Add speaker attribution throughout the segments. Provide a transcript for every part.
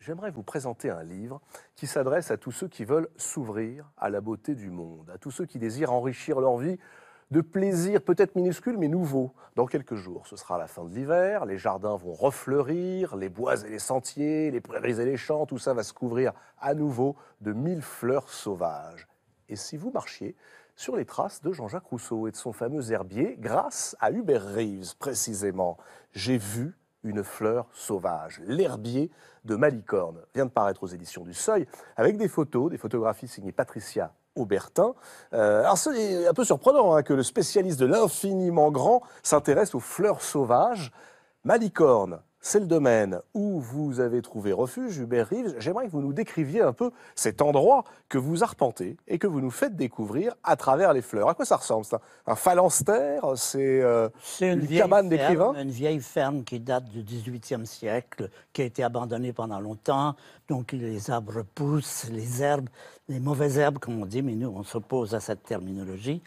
Speaker 1: j'aimerais vous présenter un livre qui s'adresse à tous ceux qui veulent s'ouvrir à la beauté du monde, à tous ceux qui désirent enrichir leur vie de plaisirs peut-être minuscules mais nouveaux. Dans quelques jours, ce sera la fin de l'hiver, les jardins vont refleurir, les bois et les sentiers, les prairies et les champs, tout ça va se couvrir à nouveau de mille fleurs sauvages. Et si vous marchiez sur les traces de Jean-Jacques Rousseau et de son fameux herbier, grâce à Hubert Reeves précisément, j'ai vu une fleur sauvage. L'herbier de Malicorne vient de paraître aux éditions du Seuil avec des photos, des photographies signées Patricia Aubertin. Euh, alors c'est un peu surprenant hein, que le spécialiste de l'infiniment grand s'intéresse aux fleurs sauvages. Malicorne, c'est le domaine où vous avez trouvé refuge, Hubert Reeves. J'aimerais que vous nous décriviez un peu cet endroit que vous arpentez et que vous nous faites découvrir à travers les fleurs. À quoi ça ressemble C'est un, phalanstère euh, C'est une, cabane d'écrivain
Speaker 2: Une vieille ferme qui date du XVIIIe siècle, qui a été abandonnée pendant longtemps. Donc les arbres poussent, les herbes, les mauvaises herbes, comme on dit, mais nous, on s'oppose à cette terminologie.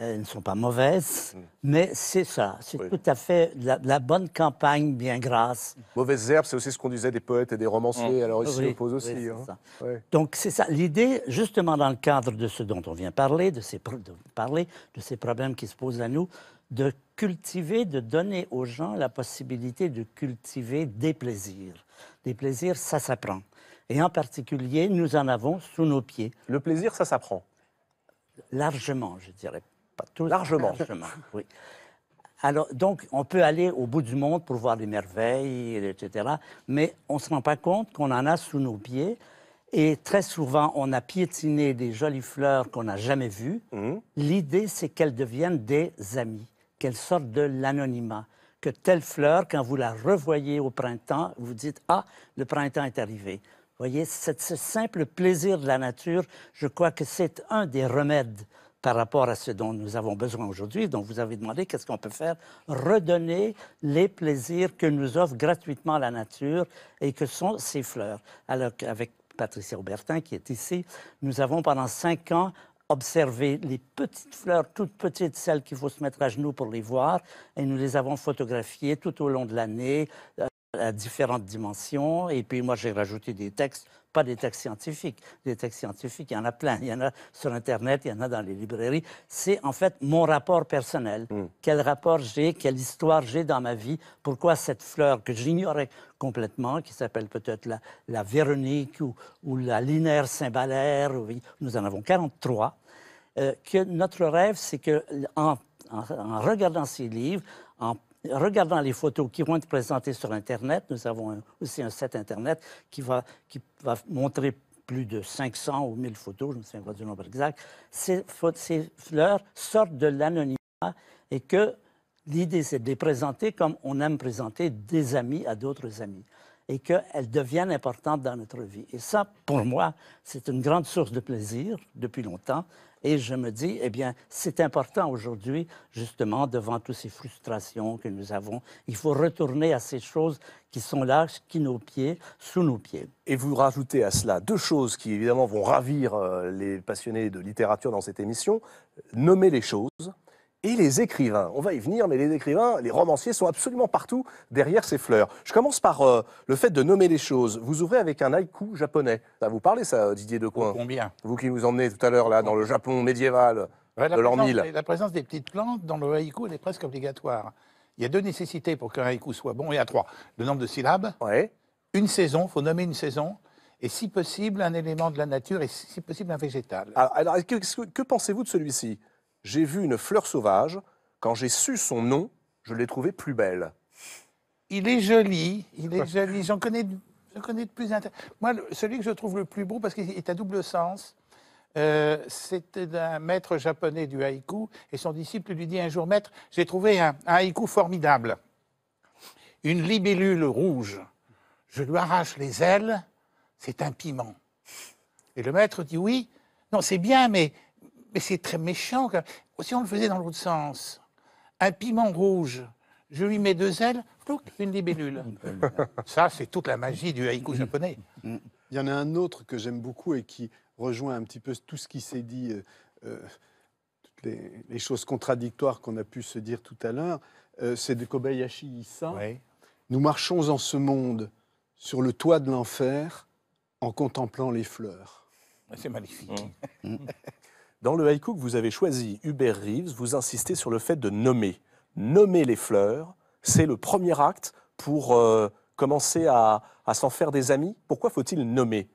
Speaker 2: Euh, elles ne sont pas mauvaises, mm. mais c'est ça, c'est tout à fait la, bonne campagne bien grasse.
Speaker 1: Mauvaise herbe, c'est aussi ce qu'on disait des poètes et des romanciers, mm. alors ils s'y opposent aussi. Hein.
Speaker 2: Donc c'est ça, l'idée, justement dans le cadre de ce dont on vient parler, de ces, de parler, de ces problèmes qui se posent à nous, de cultiver, de donner aux gens la possibilité de cultiver des plaisirs. Des plaisirs, ça s'apprend. Et en particulier, nous en avons sous nos pieds. Le plaisir, ça s'apprend Largement, je dirais. Pas Largement. oui. Alors, donc, on peut aller au bout du monde pour voir des merveilles, etc. Mais on ne se rend pas compte qu'on en a sous nos pieds. Et très souvent, on a piétiné des jolies fleurs qu'on n'a jamais vues. Mhm. L'idée, c'est qu'elles deviennent des amies, qu'elles sortent de l'anonymat. Que telle fleur, quand vous la revoyez au printemps, vous dites Ah, le printemps est arrivé. Vous voyez, ce simple plaisir de la nature, je crois que c'est un des remèdes par rapport à ce dont nous avons besoin aujourd'hui. dont vous avez demandé qu'est-ce qu'on peut faire Redonner les plaisirs que nous offre gratuitement la nature et que sont ces fleurs. Alors, qu'avec Patricia Aubertin, qui est ici, nous avons pendant cinq ans observé les petites fleurs, toutes petites, celles qu'il faut se mettre à genoux pour les voir, et nous les avons photographiées tout au long de l'année. Euh, à différentes dimensions. Et puis moi, j'ai rajouté des textes, pas des textes scientifiques. Des textes scientifiques, il y en a plein. Il y en a sur Internet, il y en a dans les librairies. C'est en fait mon rapport personnel. Hmm. Quel rapport j'ai, quelle histoire j'ai dans ma vie, pourquoi cette fleur que j'ignorais complètement, qui s'appelle peut-être la, la, Véronique ou, ou la linaire oui nous en avons 43, euh, que notre rêve, c'est que en regardant ces livres, regardant les photos qui vont être présentées sur Internet, nous avons aussi un site Internet qui va, qui va montrer plus de 500 ou 1000 photos, je ne me souviens pas du nombre exact, ces, ces fleurs sortent de l'anonymat et que l'idée, c'est de les présenter comme on aime présenter des amis à d'autres amis et qu'elles deviennent importantes dans notre vie. Et ça, pour moi, c'est une grande source de plaisir depuis longtemps et je me dis, eh bien, c'est important aujourd'hui, justement, devant toutes ces frustrations que nous avons. Il faut retourner à ces choses qui sont là, qui nos pieds,
Speaker 1: sous nos pieds. Et vous rajoutez à cela deux choses qui évidemment vont ravir euh, les passionnés de littérature dans cette émission. Nommer les choses, et les écrivains. On va y venir, mais les écrivains, les romanciers sont absolument partout derrière ces fleurs. Je commence par euh, le fait de nommer les choses. Vous ouvrez avec un haïku japonais. Ça vous parlez, ça, Didier de Combien Vous qui vous emmenez tout à l'heure là dans le Japon médiéval de l'an 1000. La
Speaker 3: présence des petites plantes dans le haïku, est presque obligatoire. Il y a deux nécessités pour qu'un haïku soit bon. et à trois. Le nombre de syllabes. Une saison, il faut nommer une saison et si possible un élément de la nature et si possible un végétal.
Speaker 1: Alors, que pensez-vous de celui-ci j'ai vu une fleur sauvage, quand j'ai su son nom, je l'ai trouvée plus belle.
Speaker 3: Il est joli, il est joli. J'en connais, connais de plus. Moi, celui que je trouve le plus beau, parce qu'il est à double sens, euh, c'était d'un maître japonais du haïku, et son disciple lui dit un jour, maître, j'ai trouvé un, haïku formidable, une libellule rouge. Je lui arrache les ailes, c'est un piment. Et le maître dit, oui, non, c'est bien, mais mais c'est très méchant. Si on le faisait dans l'autre sens, un piment rouge, je lui mets deux ailes, une libellule. Ça, c'est toute la magie du haïku japonais.
Speaker 1: Il y en a un autre que j'aime beaucoup et qui rejoint un petit peu tout ce qui s'est dit, euh, euh, toutes les, choses contradictoires qu'on a pu se dire tout à l'heure. Euh, c'est de Kobayashi Issa. Nous marchons en ce monde sur le toit de l'enfer en contemplant les fleurs. C'est magnifique. Mm. Dans le haïku que vous avez choisi, Hubert Reeves, vous insistez sur le fait de nommer. Nommer les fleurs, c'est le premier acte pour euh, commencer à s'en faire des amis. Pourquoi faut-il nommer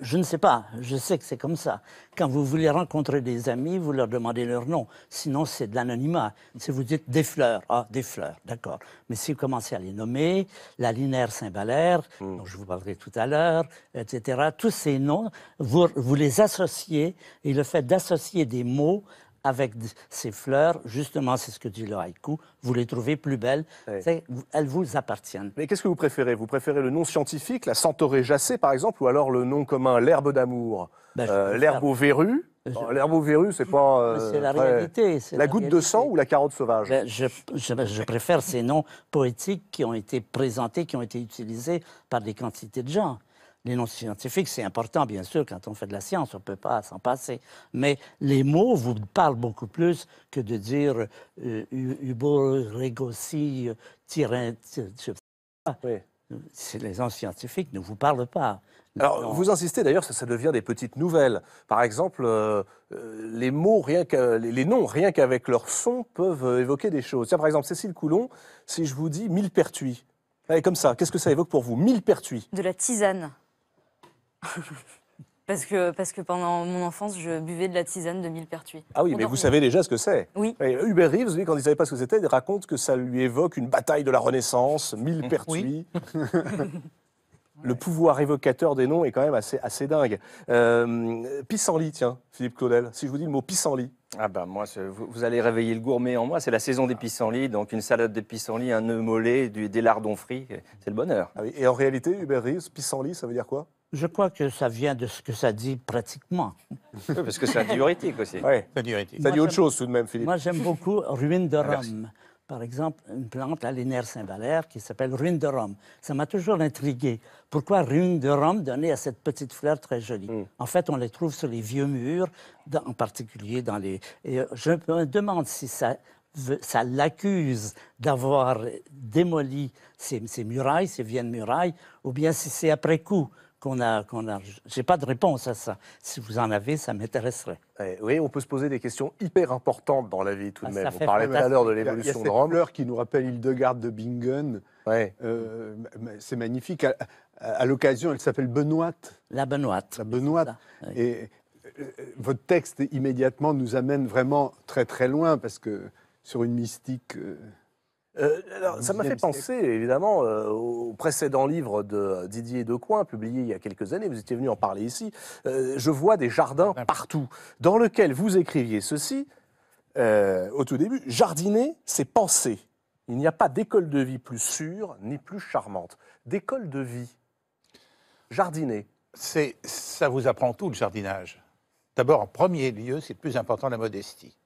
Speaker 2: je ne sais pas, je sais que c'est comme ça. Quand vous voulez rencontrer des amis, vous leur demandez leur nom. Sinon, c'est de l'anonymat. Si vous dites des fleurs, ah, des fleurs, d'accord. Mais si vous commencez à les nommer, la linéaire Saint-Valère, hmm. dont je vous parlerai tout à l'heure, etc., tous ces noms, vous, vous les associez, et le fait d'associer des mots avec ces fleurs, justement, c'est ce que dit le haïku, vous les
Speaker 1: trouvez plus belles, elles vous appartiennent. Mais qu'est-ce que vous préférez Vous préférez le nom scientifique, la centaurée par exemple, ou alors le nom commun, l'herbe d'amour, ben,
Speaker 2: euh, l'herbe au
Speaker 1: verru oh, L'herbe au verru, c'est pas. Euh, c'est la réalité. La, goutte de sang ou la carotte sauvage ben, ben,
Speaker 2: je, préfère ces noms poétiques qui ont été présentés, qui ont été utilisés par des quantités de gens les noms scientifiques, c'est important, bien sûr, quand on fait de la science, on ne peut pas s'en passer. Mais les mots vous parlent beaucoup plus que de dire euh, Hubo
Speaker 1: Regosi Tirin. Oui. Les noms scientifiques ne vous parlent pas. Alors, vous insistez d'ailleurs, ça, devient des petites nouvelles. Par exemple, euh, euh, les mots, rien que, les noms, rien qu'avec leur son, peuvent euh, évoquer des choses. Tiens, par exemple, Cécile Coulon, si je vous dis mille pertuis, comme ça, qu'est-ce que ça évoque pour vous Mille pertuis.
Speaker 2: De la tisane. Parce que, parce que pendant mon enfance, je buvais de la
Speaker 3: tisane de mille-pertuis. Ah oui, mais vous savez
Speaker 1: déjà ce que c'est. Oui. Hubert Reeves, quand il ne savait pas ce que c'était, raconte que ça lui évoque une bataille de la Renaissance, millepertuis. Oui. Le pouvoir évocateur des noms est quand même assez, assez dingue. Euh, pissenlit, tiens, Philippe Claudel. Si je vous dis le mot pissenlit. Ah ben moi, vous, allez réveiller le gourmet en moi. C'est la saison des ah. pissenlits, donc une salade de pissenlit, un œuf mollet, du, des lardons frits. C'est le bonheur. Ah et en réalité, Hubert Reeves,
Speaker 2: pissenlit, ça veut dire quoi je crois que ça vient de ce que ça dit pratiquement. parce que c'est un
Speaker 1: diurétique aussi. Oui, un diurétique. Ça dit autre chose tout de même, Philippe. Moi, j'aime
Speaker 2: beaucoup Ruine de Rome. Par exemple, une plante à Saint-Valère qui s'appelle Ruine de Rome. Ça m'a toujours intrigué. Pourquoi Ruine de Rome donnée à cette petite fleur très jolie hmm. En fait, on les trouve sur les vieux murs, en particulier dans les. Et euh, je me demande si ça ça l'accuse d'avoir démoli ces, murailles, ces viennes murailles, ou bien si c'est après coup qu'on a, qu'on a. J'ai pas de réponse à ça. Si vous en avez, ça m'intéresserait.
Speaker 1: Eh oui, on peut se poser des questions hyper importantes dans la vie tout de ah, même. On parlait tout à l'heure de l'évolution de Rome. Il y a cette qui nous rappelle l'île de Bingen. Ouais. Euh, c'est magnifique. À, l'occasion, elle s'appelle Benoît. La Benoît. La Benoîte. Et euh, votre texte immédiatement nous amène vraiment très très loin parce que sur une mystique. Euh, euh, ça m'a fait penser, évidemment, euh, au précédent livre de Didier Decoing, publié il y a quelques années. Vous étiez venu en parler ici. Euh, je vois des jardins partout, dans lequel vous écriviez ceci au tout début Jardiner, c'est penser. Il n'y a pas d'école de vie plus sûre ni plus charmante. D'école de vie.
Speaker 3: Jardiner. Ça vous apprend tout le jardinage. D'abord, en premier lieu, c'est le plus important, la modestie.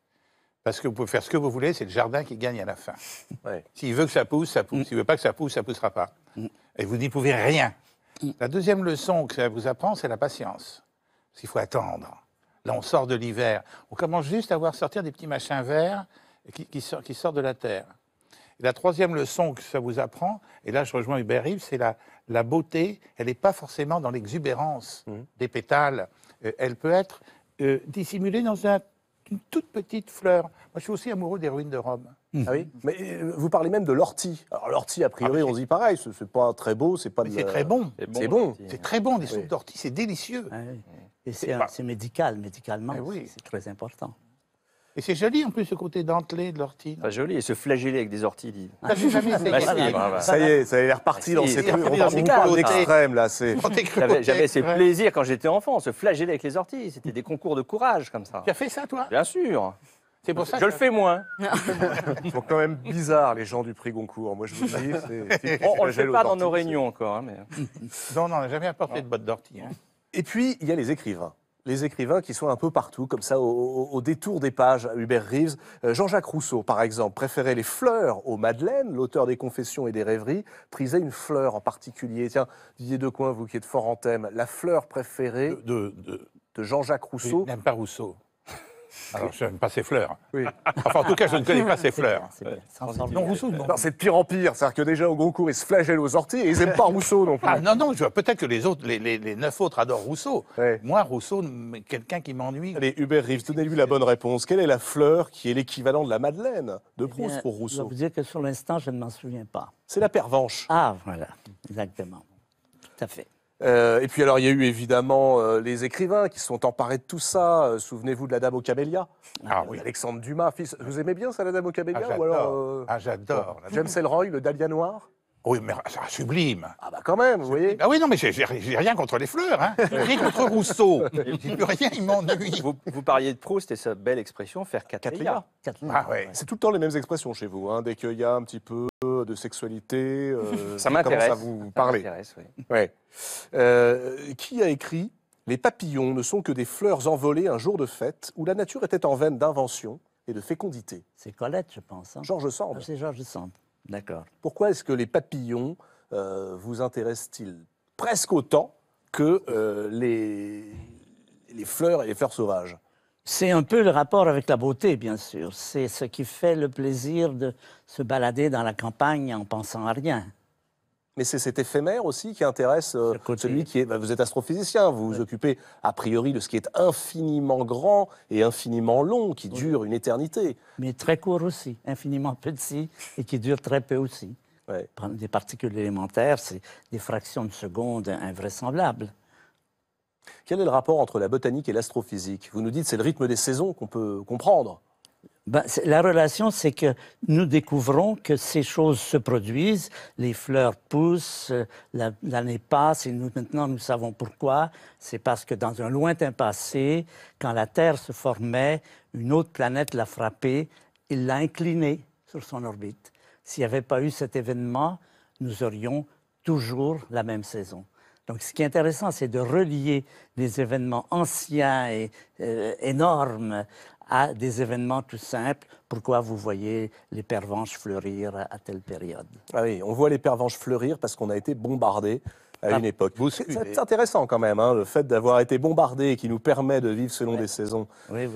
Speaker 3: Parce que vous pouvez faire ce que vous voulez, c'est le jardin qui gagne à la fin. S'il veut que ça pousse, ça pousse. Mm. S'il ne veut pas que ça pousse, ça ne poussera pas. Mm. Et vous n'y pouvez rien. Mm. La deuxième leçon que ça vous apprend, c'est la patience. Parce qu'il faut attendre. Là, on sort de l'hiver. On commence juste à voir sortir des petits machins verts qui, sort, qui sortent de la terre. Et la troisième leçon que ça vous apprend, et là je rejoins Hubert c'est la, la beauté, elle n'est pas forcément dans l'exubérance des pétales. Euh, elle peut être euh, dissimulée dans un une toute petite fleur. Moi, je suis aussi amoureux des ruines de Rome. Mmh. Ah Mais euh,
Speaker 1: vous parlez même de l'ortie. Alors l'ortie, a priori, ah on se dit pareil, Ce c'est pas très beau, c'est pas. C'est très bon. C'est bon. C'est très bon des soupes
Speaker 3: d'ortie, c'est délicieux. Ah Et c'est médical, médicalement, eh Oui. c'est
Speaker 1: très important.
Speaker 3: Et c'est joli en plus ce côté dentelé de l'ortie.
Speaker 1: Pas joli, et se flageller avec des orties, dit. Ça, ah, j'ai jamais fait bah, Ça y est, ça y est, reparti dans ces trucs. On parle d'extrême là. J'avais ces plaisirs quand j'étais enfant, se flageller avec les orties. C'était des concours de courage comme ça. Tu as fait ça toi Bien sûr. C'est pour ça je le fais moins. Ils sont quand même bizarre les gens du prix Goncourt. Moi, je vous dis, On ne le fait pas dans nos réunions encore. Hein, mais... Non, on
Speaker 3: n'a jamais apporté de bottes d'ortie. Hein.
Speaker 1: Et puis, il y a les écrivains les écrivains qui sont un peu partout, comme ça, au, détour des pages. Hubert Reeves, euh, Jean-Jacques Rousseau, par exemple, préférait les fleurs aux madeleines. L'auteur des Confessions et des Rêveries prisait une fleur en particulier. Tiens, Didier Decoin, vous qui êtes fort en thème, la fleur préférée de, Jean-Jacques Rousseau. N'aime pas Rousseau.
Speaker 3: Alors, ah, je n'aime pas ces fleurs. Oui. Enfin, en tout cas, je ne connais pas ces fleurs. Non,
Speaker 1: Rousseau, non. C'est de pire en pire. C'est-à-dire que déjà, au cours, ils se flagellent aux orties et ils n'aiment pas Rousseau non plus. Ah, non, non, peut-être que les, autres, les, neuf autres adorent Rousseau.
Speaker 3: Moi, Rousseau, quelqu'un qui m'ennuie.
Speaker 1: Allez, Hubert Rives, donnez-lui la bonne réponse. Quelle est la fleur qui est l'équivalent de la Madeleine de eh Proust pour Rousseau Je vous
Speaker 3: dire que
Speaker 2: sur l'instant, je ne m'en souviens pas. C'est la pervenche. Ah,
Speaker 1: voilà, exactement. Tout à fait. Euh, et puis alors il y a eu évidemment euh, les écrivains qui se sont emparés de tout ça. Euh, souvenez-vous de la Dame au Camélias, ah, oui. Alexandre Dumas. Fils, vous aimez bien ça la Dame au Camélias ah, ou alors Ah j'adore. James Elroy, le Dahlia noir. Oui, mais ça, sublime. Ah bah quand même, vous voyez. Ah oui, non, mais j'ai rien contre les fleurs, hein. rien contre Rousseau. J'ai plus rien, il m'ennuie. Vous, vous, parliez de Proust et sa belle expression, faire catria. Ah ouais. C'est tout le temps les mêmes expressions chez vous, hein, dès qu'il y a un petit peu de sexualité. Euh, ça m'intéresse. Ça vous parler. Ça oui. ouais. Euh, qui a écrit Les papillons ne sont que des fleurs envolées un jour de fête où la nature était en veine d'invention et de fécondité. C'est Colette, je pense. Hein. Georges Sand. Ah, c'est Georges Sand. D'accord. Pourquoi est-ce que les papillons euh, vous intéressent-ils presque autant que euh, les, les fleurs et les fleurs sauvages
Speaker 2: c'est un peu le rapport avec la beauté, bien sûr. C'est ce qui fait le plaisir de se balader dans la campagne en pensant à rien
Speaker 1: mais c'est cet éphémère aussi qui intéresse euh, celui qui est. Bah, vous êtes astrophysicien, vous vous occupez a priori de ce qui est infiniment grand et infiniment long, qui dure une éternité.
Speaker 2: Mais très court aussi, infiniment petit et qui dure très peu aussi. Des particules élémentaires, c'est des fractions de secondes
Speaker 1: invraisemblables. Quel est le rapport entre la botanique et l'astrophysique Vous nous dites c'est le rythme des saisons qu'on peut comprendre.
Speaker 2: Bah, la relation, c'est que nous découvrons que ces choses se produisent, les fleurs poussent, euh, l'année passe, et nous maintenant nous savons pourquoi. C'est parce que dans un lointain passé, quand la Terre se formait, une autre planète l'a frappée et l'a inclinée sur son orbite. S'il n'y avait pas eu cet événement, nous aurions toujours la même saison. Donc, ce qui est intéressant, c'est de relier des événements anciens et euh, énormes à des événements tout simples. Pourquoi vous voyez les pervenches fleurir
Speaker 1: à, telle période ah Oui, on voit les pervenches fleurir parce qu'on a été bombardé à ah. une époque. C'est intéressant quand même, hein, le fait d'avoir été bombardé qui nous permet de vivre selon des saisons. oui.